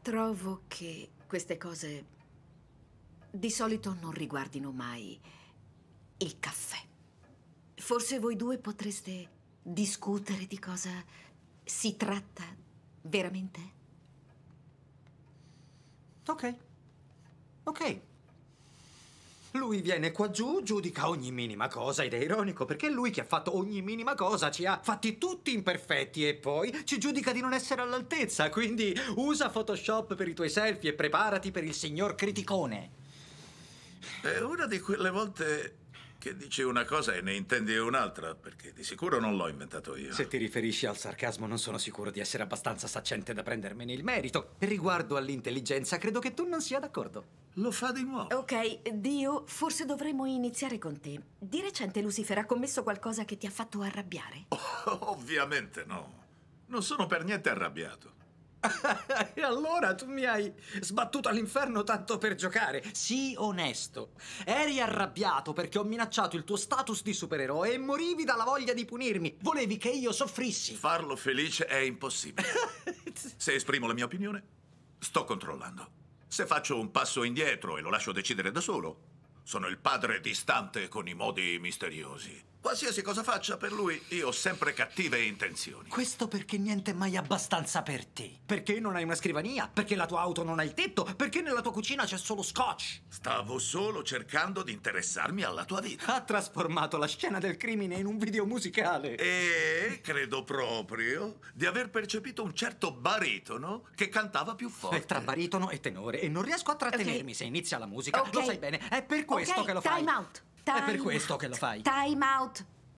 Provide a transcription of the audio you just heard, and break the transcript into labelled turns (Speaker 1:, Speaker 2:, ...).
Speaker 1: Trovo che queste cose di solito non riguardino mai il caffè. Forse voi due potreste discutere di cosa si tratta veramente? Ok. Ok. Lui viene qua giù, giudica ogni minima cosa ed è ironico perché è lui che ha fatto ogni minima cosa, ci ha fatti tutti imperfetti e poi ci giudica di non essere all'altezza, quindi usa Photoshop per i tuoi selfie e preparati per il signor criticone.
Speaker 2: È una di quelle volte che dici una cosa e ne intendi un'altra, perché
Speaker 1: di sicuro non l'ho inventato io. Se ti riferisci al sarcasmo, non sono sicuro di essere abbastanza saccente da prendermene il merito. Riguardo all'intelligenza, credo che tu non sia d'accordo. Lo fa di nuovo. Ok, Dio, forse dovremmo iniziare con te. Di recente Lucifer ha commesso qualcosa che ti ha fatto arrabbiare?
Speaker 2: Oh, ovviamente no. Non sono per niente arrabbiato.
Speaker 1: e allora tu mi hai sbattuto all'inferno tanto per giocare? Sii onesto. Eri arrabbiato perché ho minacciato il tuo status di supereroe e morivi dalla voglia di punirmi. Volevi che io soffrissi.
Speaker 2: Farlo felice è impossibile. Se esprimo la mia opinione, sto controllando. Se faccio un passo indietro e lo lascio decidere da solo, sono il padre distante con i modi misteriosi. Qualsiasi cosa faccia per lui, io ho sempre cattive intenzioni.
Speaker 1: Questo perché niente è mai abbastanza per te. Perché non hai una scrivania? Perché la tua auto non ha il tetto? Perché nella tua cucina c'è solo scotch? Stavo solo cercando di interessarmi alla tua vita. Ha trasformato la scena del crimine in un video musicale.
Speaker 2: E credo proprio di aver percepito un certo baritono che cantava
Speaker 1: più forte. È tra baritono e tenore e non riesco a trattenermi okay. se inizia la musica. Okay. Lo sai bene, è per questo okay, che lo fai. Time out. Time è per questo che lo fai. Time out.